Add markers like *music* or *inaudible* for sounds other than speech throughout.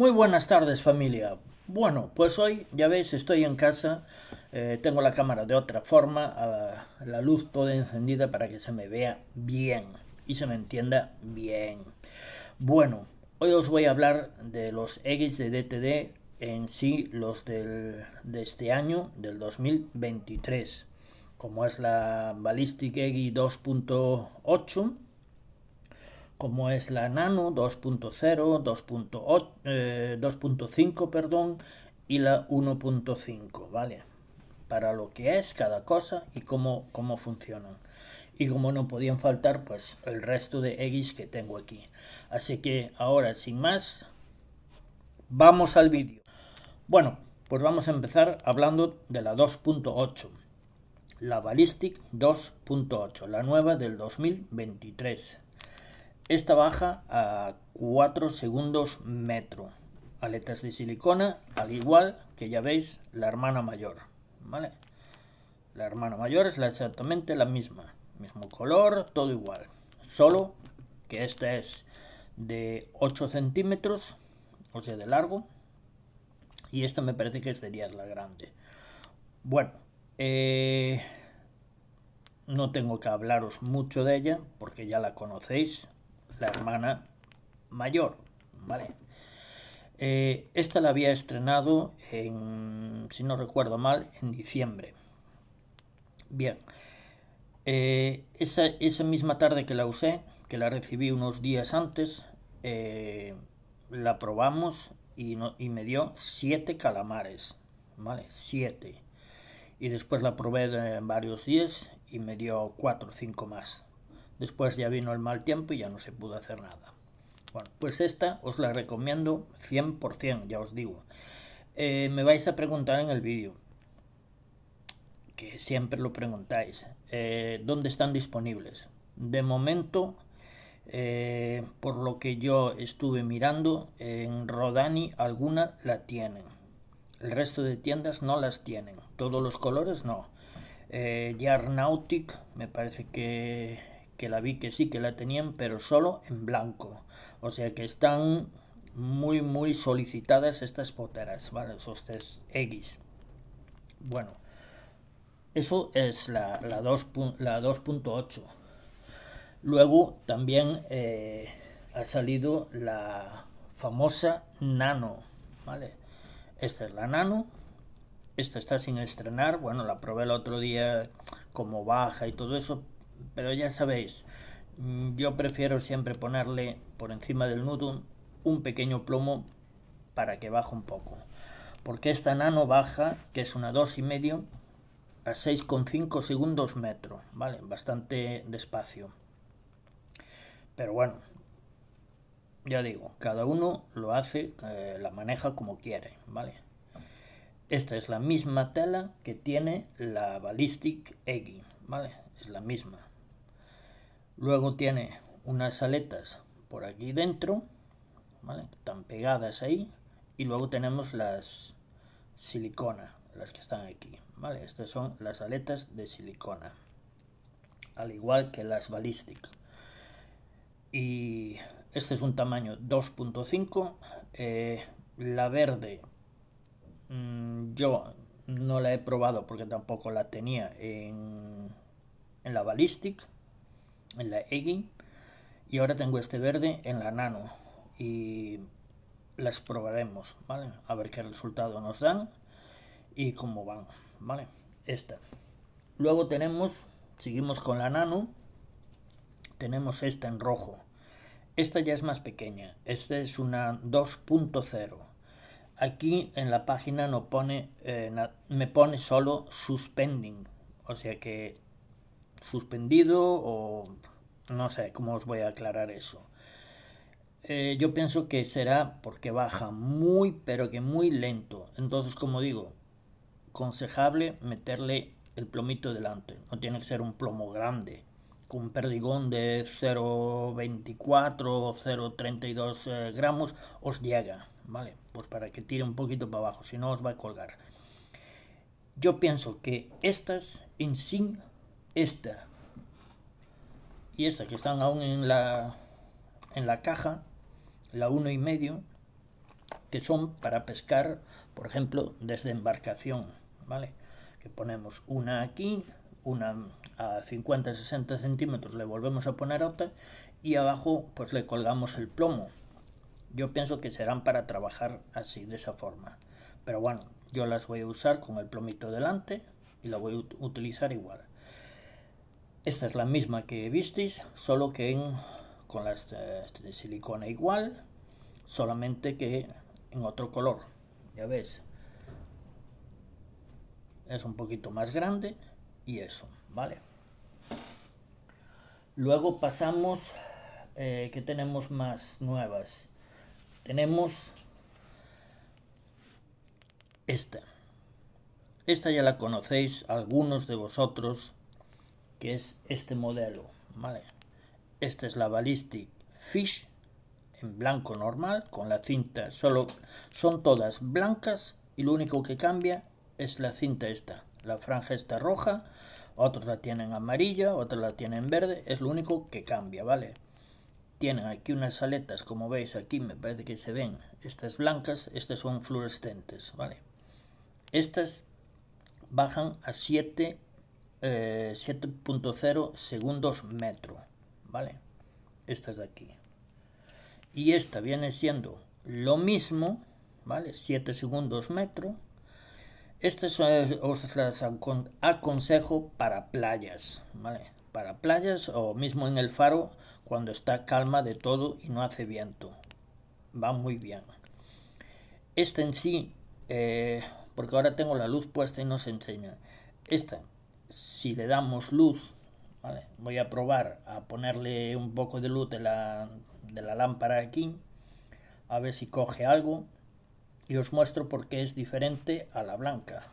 Muy buenas tardes familia. Bueno, pues hoy ya veis, estoy en casa, eh, tengo la cámara de otra forma, ah, la luz toda encendida para que se me vea bien y se me entienda bien. Bueno, hoy os voy a hablar de los x de DTD en sí, los del, de este año, del 2023, como es la Ballistic EGI 2.8 como es la Nano 2.0, 2.5, eh, perdón, y la 1.5, ¿vale? Para lo que es cada cosa y cómo, cómo funcionan. Y como no podían faltar, pues el resto de X que tengo aquí. Así que ahora, sin más, vamos al vídeo. Bueno, pues vamos a empezar hablando de la 2.8. La Ballistic 2.8, la nueva del 2023. Esta baja a 4 segundos metro. Aletas de silicona, al igual que ya veis la hermana mayor. ¿Vale? La hermana mayor es exactamente la misma. Mismo color, todo igual. Solo que esta es de 8 centímetros, o sea, de largo. Y esta me parece que sería la grande. Bueno, eh, no tengo que hablaros mucho de ella porque ya la conocéis la hermana mayor, ¿vale? Eh, esta la había estrenado, en, si no recuerdo mal, en diciembre. Bien, eh, esa, misma tarde que la usé, que la recibí unos días antes, eh, la probamos y, no, me dio siete calamares, ¿vale? siete. Y después la probé en varios días y me dio cuatro o cinco más. Después ya vino el mal tiempo y ya no se pudo hacer nada. Bueno, pues esta os la recomiendo 100%, ya os digo. Eh, me vais a preguntar en el vídeo, que siempre lo preguntáis, eh, ¿dónde están disponibles? De momento, eh, por lo que yo estuve mirando, en Rodani alguna la tienen. El resto de tiendas no las tienen. Todos los colores no. Yarnautic, me parece que que la vi que sí que la tenían, pero solo en blanco. O sea que están muy, muy solicitadas estas poteras, ¿vale? Esos test X. Bueno, eso es la, la 2.8. Luego también eh, ha salido la famosa Nano, ¿vale? Esta es la Nano. Esta está sin estrenar. Bueno, la probé el otro día como baja y todo eso, pero ya sabéis, mm, yo prefiero siempre ponerle por encima del nudo un pequeño plomo para que baje un poco. Porque esta nano baja, que es una 2,5 a 6,5 segundos metro, ¿vale? Bastante despacio. Pero bueno, ya digo, cada uno lo hace, eh, la maneja como quiere, ¿vale? Esta es la misma tela que tiene la Ballistic Eggy, ¿vale? Es la misma. Luego tiene unas aletas por aquí dentro, ¿vale? Están pegadas ahí. Y luego tenemos las silicona, las que están aquí, Estas son las aletas de silicona, al igual que las ballistic. Y este es un tamaño 2.5. Eh, la verde mm, yo no la he probado porque tampoco la tenía en, en la ballistic, en la a y ahora tengo este verde en la Nano y las probaremos, ¿vale? A ver qué resultado nos dan y cómo van, ¿vale? Esta. Luego tenemos, seguimos con la Nano, tenemos esta en rojo. Esta ya es más pequeña, esta es una 2.0. Aquí en la página no pone, eh, me pone solo suspending, o sea que suspendido o no sé cómo os voy a aclarar eso. Eh, yo pienso que será porque baja muy, pero que muy lento. Entonces, como digo, aconsejable meterle el plomito delante. No tiene que ser un plomo grande. Con un perdigón de 0,24 o 0,32 gramos os llega, ¿vale? Pues para que tire un poquito para abajo, si no os va a colgar. Yo pienso que estas en sí esta y esta que están aún en la, en la caja, la uno y medio, que son para pescar, por ejemplo, desde embarcación, ¿vale? Que ponemos una aquí, una a 50-60 centímetros le volvemos a poner otra y abajo pues le colgamos el plomo. Yo pienso que serán para trabajar así, de esa forma. Pero bueno, yo las voy a usar con el plomito delante y la voy a utilizar igual. Esta es la misma que visteis, solo que con la este, este, silicona igual, solamente que en otro color. Ya ves, es un poquito más grande y eso, ¿vale? Luego pasamos, eh, que tenemos más nuevas? Tenemos esta. Esta ya la conocéis algunos de vosotros que es este modelo. ¿vale? Esta es la Ballistic Fish en blanco normal con la cinta. Solo son todas blancas y lo único que cambia es la cinta esta. La franja esta roja, otros la tienen amarilla, otros la tienen verde. Es lo único que cambia, ¿vale? Tienen aquí unas aletas, como veis aquí me parece que se ven. Estas blancas, estas son fluorescentes, ¿vale? Estas bajan a 7 7.0 eh, segundos metro, ¿vale? Esta es de aquí. Y esta viene siendo lo mismo, ¿vale? 7 segundos metro. Estas es eh, las aconsejo para playas, ¿vale? Para playas o mismo en el faro cuando está calma de todo y no hace viento. Va muy bien. Esta en sí, eh, porque ahora tengo la luz puesta y no se enseña. Esta si le damos luz, voy a probar a ponerle un poco de luz de la, de la lámpara aquí, a ver si coge algo y os muestro por qué es diferente a la blanca.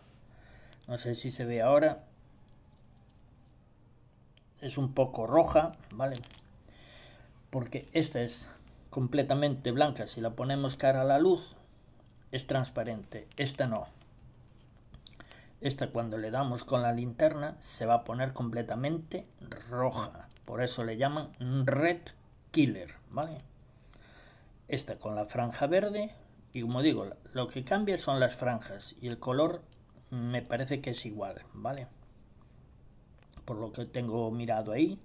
No sé si se ve ahora. Es un poco roja, ¿vale? Porque esta es completamente blanca. Si la ponemos cara a la luz, es transparente. Esta no. Esta cuando le damos con la linterna se va a poner completamente roja. Por eso le llaman Red Killer, ¿vale? Esta con la franja verde y como digo, lo que cambia son las franjas y el color me parece que es igual, ¿vale? Por lo que tengo mirado ahí,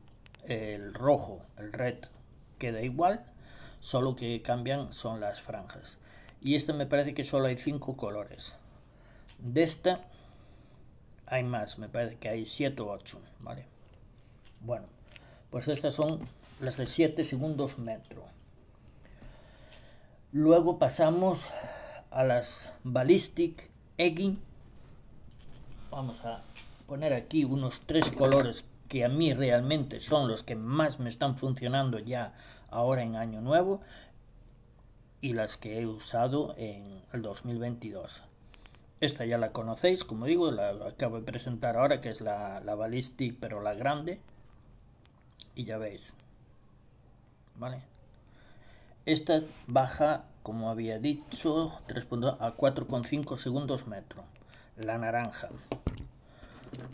el rojo, el red queda igual, solo que cambian son las franjas. Y esto me parece que solo hay cinco colores. De esta hay más, me parece que hay 7 o 8, ¿vale? Bueno, pues estas son las de 7 segundos metro. Luego pasamos a las Ballistic Egging. Vamos a poner aquí unos tres colores que a mí realmente son los que más me están funcionando ya ahora en año nuevo y las que he usado en el 2022. Esta ya la conocéis, como digo, la acabo de presentar ahora, que es la, la pero la grande. Y ya veis. ¿Vale? Esta baja, como había dicho, a 4,5 segundos metro. La naranja.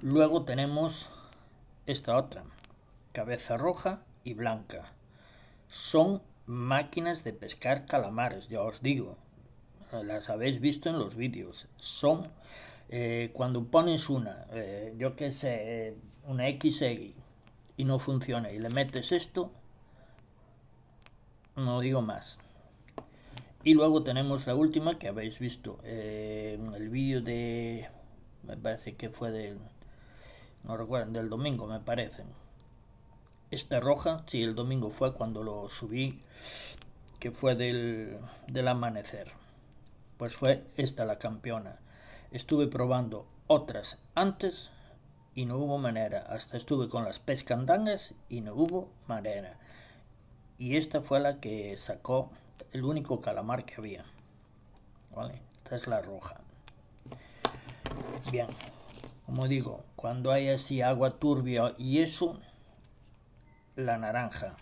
Luego tenemos esta otra. Cabeza roja y blanca. Son máquinas de pescar calamares, ya os digo. Eh, las habéis visto en los vídeos, son eh, cuando pones una, eh, yo que sé, una x y no funciona y le metes esto, no digo más. Y luego tenemos la última que habéis visto, en el vídeo de, me parece que fue del, no recuerdo, del domingo me parece. Esta roja, sí, el domingo fue cuando lo subí, que fue del, del amanecer pues fue esta la campeona. Estuve probando otras antes y no hubo manera. Hasta estuve con las pescandangas y no hubo manera. Y esta fue la que sacó el único calamar que había. ¿Vale? Esta es la roja. Bien, como digo, cuando hay así agua turbia y eso, la naranja,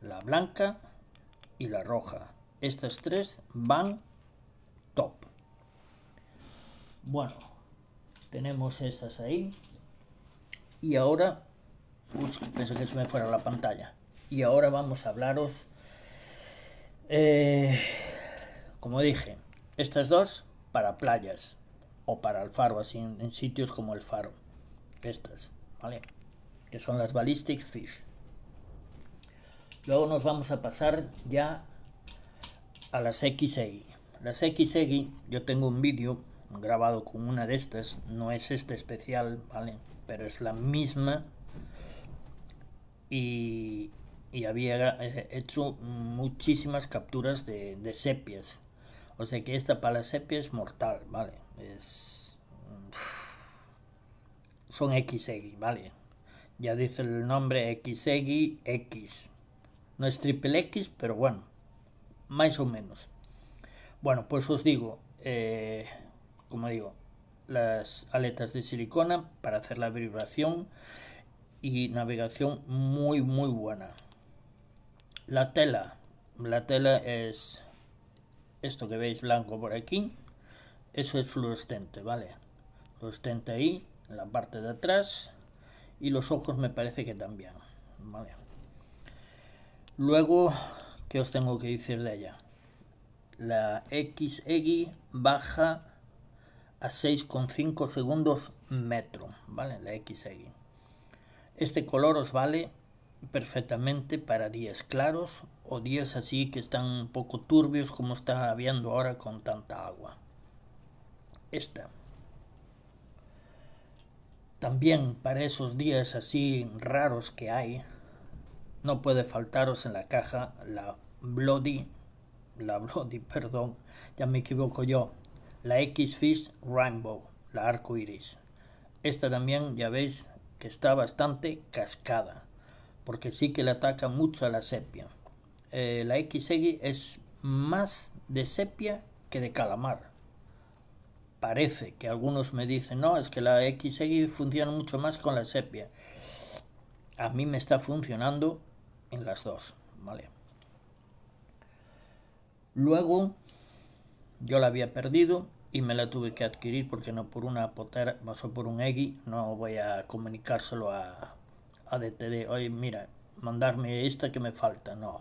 la blanca y la roja. Estas tres van bueno, tenemos estas ahí. Y ahora, uy, pensé que se me fuera la pantalla. Y ahora vamos a hablaros, eh, como dije, estas dos para playas o para el faro, así en, sitios como el faro. Estas, ¿vale? Que son las Ballistic Fish. Luego nos vamos a pasar ya a las XEI. Las XEI, yo tengo un vídeo grabado con una de estas, no es esta especial, ¿vale? Pero es la misma. Y, había eh, hecho muchísimas capturas de, sepias. O sea que esta para la sepia es mortal, ¿vale? Es... Son XEGI, ¿vale? Ya dice el nombre XEGI X. No es triple X, pero bueno, más o menos. Bueno, pues os digo, eh, como digo, las aletas de silicona para hacer la vibración y navegación muy muy buena. La tela, la tela es esto que veis blanco por aquí, eso es fluorescente, ¿vale? Fluorescente ahí, en la parte de atrás, y los ojos me parece que también, ¿vale? Luego, ¿qué os tengo que decir de ella? La XX baja a 6,5 segundos metro, ¿vale? La XY. Este color os vale perfectamente para días claros o días así que están un poco turbios como está habiendo ahora con tanta agua. Esta. También para esos días así raros que hay, no puede faltaros en la caja la Bloody, la Bloody, *laughs* perdón, ya me equivoco yo, la X-Fish Rainbow, la arco iris. Esta también ya veis que está bastante cascada, porque sí que le ataca mucho a la sepia. Eh, la la XX es más de sepia que de calamar. Parece que algunos me dicen, no, es que la XX funciona mucho más con la sepia. A mí me está funcionando en las dos, ¿vale? Luego yo la había perdido y me la tuve que adquirir porque no por una potera, pasó por un EGI, no voy a comunicárselo a, a DTD. Oye, mira, mandarme esta que me falta. No,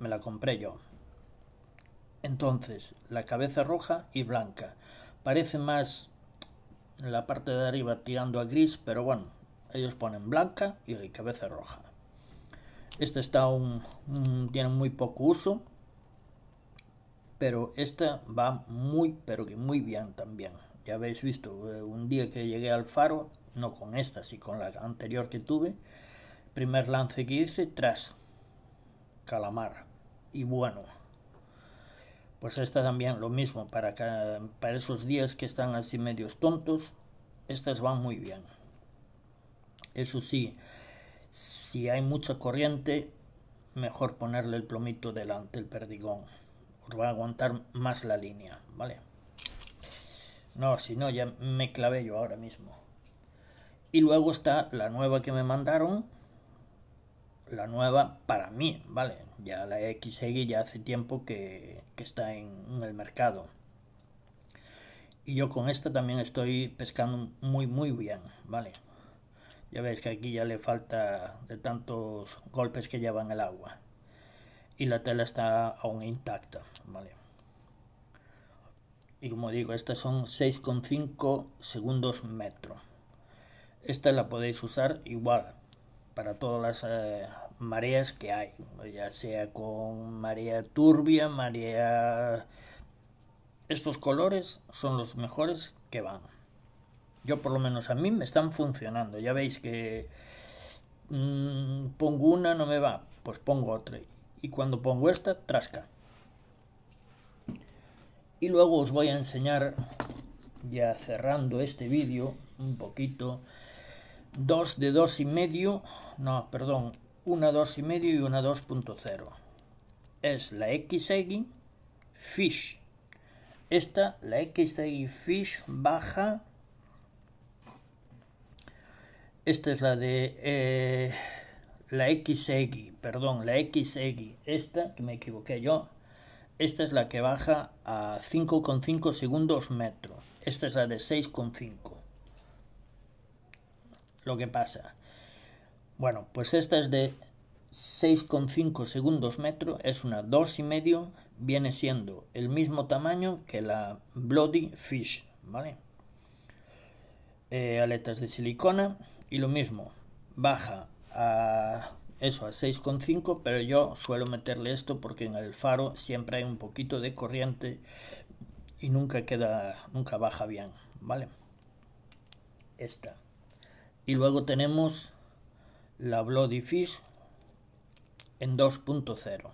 me la compré yo. Entonces, la cabeza roja y blanca. Parece más la parte de arriba tirando a gris, pero bueno, ellos ponen blanca y la cabeza roja. Este está un, tiene muy poco uso, pero esta va muy, pero que muy bien también. Ya habéis visto, eh, un día que llegué al faro, no con esta, sino con la anterior que tuve, primer lance que hice, tras calamar. Y bueno, pues esta también lo mismo, para, para esos días que están así medios tontos, estas van muy bien. Eso sí, si hay mucha corriente, mejor ponerle el plomito delante, el perdigón va a aguantar más la línea, ¿vale? No, si no, ya me clavé yo ahora mismo. Y luego está la nueva que me mandaron, la nueva para mí, ¿vale? Ya la XEG ya hace tiempo que, está en, el mercado. Y yo con esta también estoy pescando muy, muy bien, ¿vale? Ya veis que aquí ya le falta de tantos golpes que llevan el agua y la tela está aún intacta, Y como digo, estas son 6,5 segundos metro. Esta la podéis usar igual para todas las eh, mareas que hay, ya sea con marea turbia, marea... Estos colores son los mejores que van. Yo por lo menos a mí me están funcionando. Ya veis que mm, pongo una, no me va, pues pongo otra y cuando pongo esta, trasca. Y luego os voy a enseñar, ya cerrando este vídeo, un poquito, dos de dos y medio, no, perdón, una dos y medio y una 2.0. Es la XEGI Fish. Esta, la XEGI Fish baja. Esta es la de... Eh, la XX, perdón, la XEGI esta, que me equivoqué yo, esta es la que baja a 5,5 segundos metro, esta es la de 6,5. Lo que pasa, bueno, pues esta es de 6,5 segundos metro, es una 2,5, viene siendo el mismo tamaño que la Bloody Fish, ¿vale? Eh, aletas de silicona y lo mismo, baja a eso, a 6,5, pero yo suelo meterle esto porque en el faro siempre hay un poquito de corriente y nunca queda, nunca baja bien, ¿vale? Esta. Y luego tenemos la Bloody Fish en 2.0.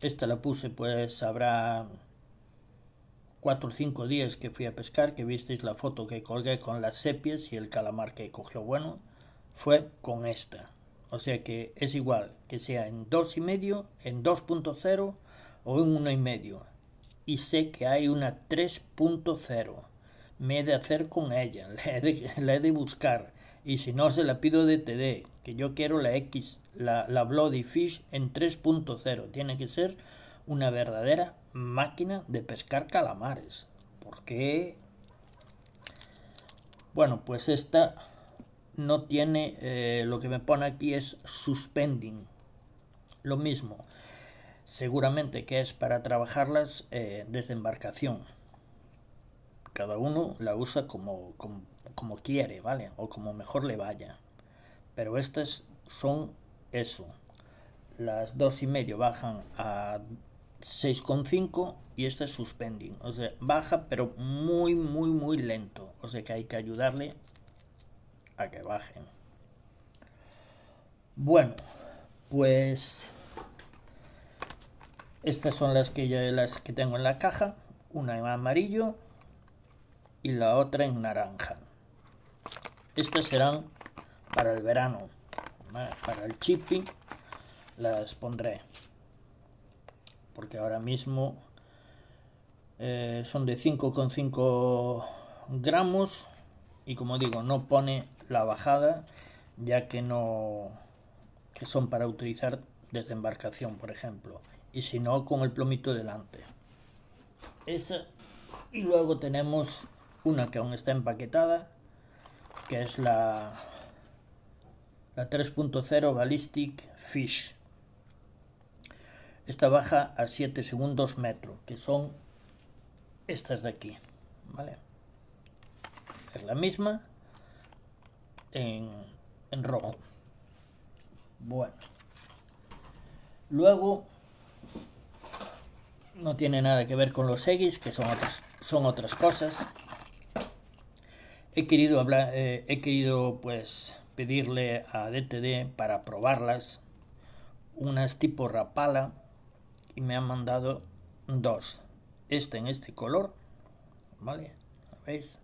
Esta la puse pues habrá 4 o 5 días que fui a pescar, que visteis la foto que colgué con las sepias y el calamar que cogió bueno fue con esta. O sea que es igual que sea en 2,5, en 2.0 o en 1,5. Y sé que hay una 3.0. Me he de hacer con ella, *laughs* la he de, buscar. Y si no, se la pido de TD, que yo quiero la X, la, Bloody Fish en 3.0. Tiene que ser una verdadera máquina de pescar calamares. Porque... Bueno, pues esta no tiene, eh, lo que me pone aquí es suspending. Lo mismo, seguramente que es para trabajarlas eh, desde embarcación. Cada uno la usa como, como, quiere, ¿vale? O como mejor le vaya. Pero estas son eso. Las dos y medio bajan a 6,5 y este es suspending. O sea, baja pero muy, muy, muy lento. O sea que hay que ayudarle que bajen. Bueno, pues estas son las que, ya las que tengo en la caja, una en amarillo y la otra en naranja. Estas serán para el verano, para el chipping las pondré porque ahora mismo eh, son de 5,5 gramos y como digo no pone la bajada, ya que no que son para utilizar desde embarcación, por ejemplo, y si no con el plomito delante. Esa y luego tenemos una que aún está empaquetada, que es la la 3.0 Ballistic Fish. Esta baja a 7 segundos metro, que son estas de aquí, ¿vale? Es la misma, en, rojo. Bueno. Luego, no tiene nada que ver con los X, que son otras, son otras cosas. He querido, hablar, eh, he querido pues pedirle a DTD para probarlas unas tipo rapala y me han mandado dos. este en este color, ¿vale? ¿Veis?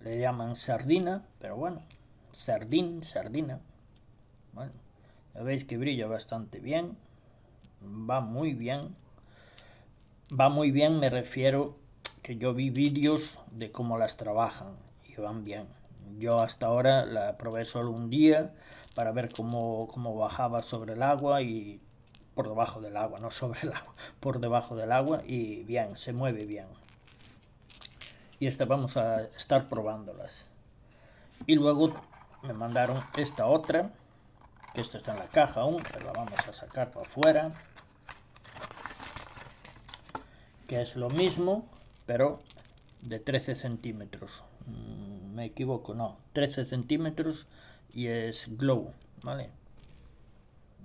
Le llaman sardina, pero bueno, sardín, sardina. Bueno, ya veis que brilla bastante bien. Va muy bien. Va muy bien, me refiero que yo vi vídeos de cómo las trabajan y van bien. Yo hasta ahora la probé solo un día para ver cómo, cómo bajaba sobre el agua y por debajo del agua, no sobre el agua, *laughs* por debajo del agua y bien, se mueve bien y esta vamos a estar probándolas. Y luego me mandaron esta otra, esta está en la caja aún, pero la vamos a sacar para afuera. Que es lo mismo, pero de 13 centímetros. Mm, me equivoco, no, 13 centímetros y es glow, ¿vale?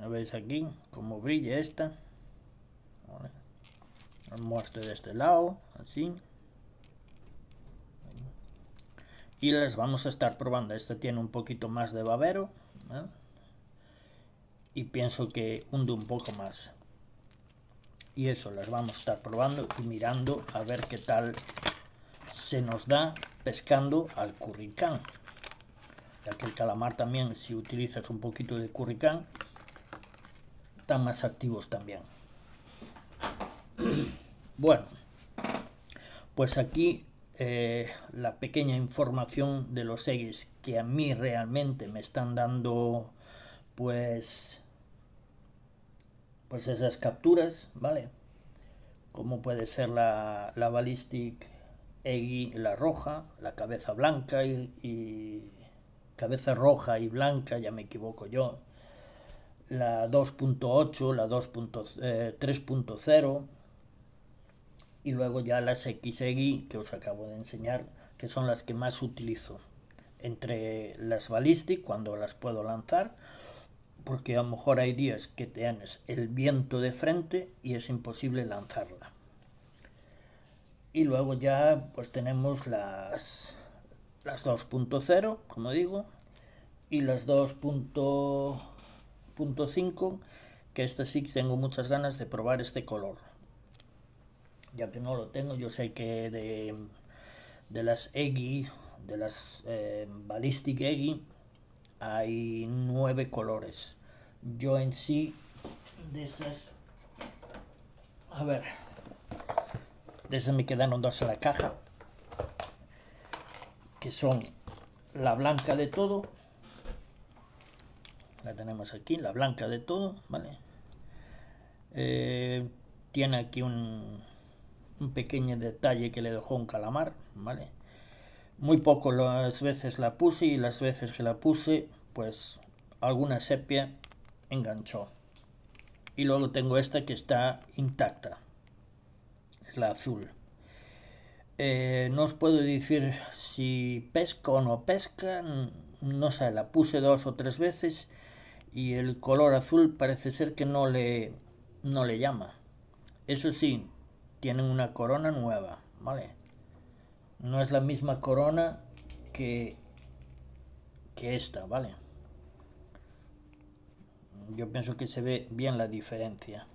veis aquí? Como brilla esta. ¿Vale? de este lado, así y las vamos a estar probando. Este tiene un poquito más de babero ¿eh? y pienso que hunde un poco más. Y eso, las vamos a estar probando y mirando a ver qué tal se nos da pescando al curricán. Ya que el calamar también, si utilizas un poquito de curricán, están más activos también. *clears throat* Bueno, pues aquí eh, la pequeña información de los eggs que a mí realmente me están dando pues pues esas capturas vale como puede ser la, la ballistic la roja la cabeza blanca y, y cabeza roja y blanca ya me equivoco yo la 2.8 la 2.3.0 y luego ya las xegi que os acabo de enseñar, que son las que más utilizo. Entre las balísticas cuando las puedo lanzar, porque a lo mejor hay días que tienes el viento de frente y es imposible lanzarla. Y luego ya pues tenemos las, las 2.0, como digo, y las 2.5, que estas sí tengo muchas ganas de probar este color ya que no lo tengo, yo sé que de, las EGI, de las eh, Ballistic EGI, hay nueve colores. Yo en sí, de esas, a ver, de esas me quedaron dos en la caja, que son la blanca de todo, la tenemos aquí, la blanca de todo, ¿vale? Eh, tiene aquí un, un pequeño detalle que le dejó un calamar, ¿vale? Muy poco las veces la puse y las veces que la puse, pues alguna sepia enganchó. Y luego tengo esta que está intacta, es la azul. Eh, no os puedo decir si pesca o no pesca, no sé, la puse dos o tres veces y el color azul parece ser que no le, no le llama. Eso sí, tienen una corona nueva, ¿vale? No es la misma corona que, que esta, ¿vale? Yo pienso que se ve bien la diferencia.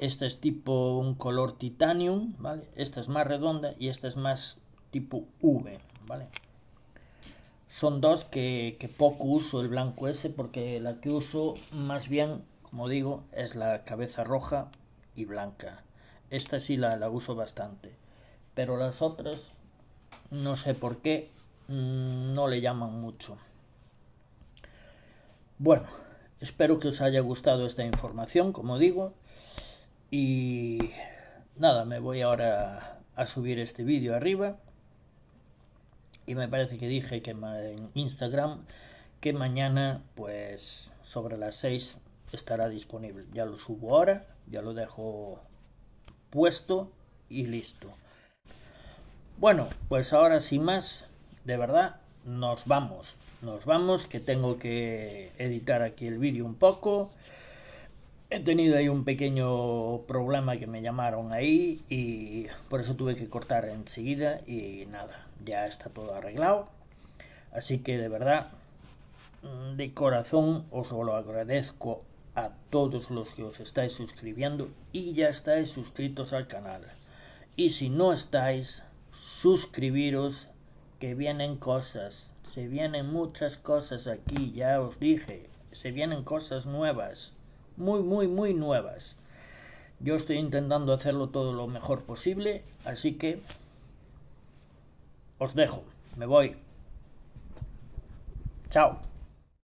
Esta es tipo un color titanium, ¿vale? Esta es más redonda y esta es más tipo V, ¿vale? Son dos que, poco uso el blanco ese porque la que uso más bien, como digo, es la cabeza roja y blanca esta sí la, uso bastante. Pero las otras, no sé por qué, mm, no le llaman mucho. Bueno, espero que os haya gustado esta información, como digo. Y nada, me voy ahora a subir este vídeo arriba. Y me parece que dije que en Instagram que mañana, pues sobre las 6 estará disponible. Ya lo subo ahora, ya lo dejo puesto y listo. Bueno, pues ahora sin más, de verdad, nos vamos. Nos vamos, que tengo que editar aquí el vídeo un poco. He tenido ahí un pequeño problema que me llamaron ahí y por eso tuve que cortar enseguida y nada, ya está todo arreglado. Así que de verdad, de corazón os lo agradezco a todos los que os estáis suscribiendo y ya estáis suscritos al canal. Y si no estáis, suscribiros que vienen cosas. Se vienen muchas cosas aquí, ya os dije. Se vienen cosas nuevas. Muy, muy, muy nuevas. Yo estoy intentando hacerlo todo lo mejor posible, así que os dejo. Me voy. Chao.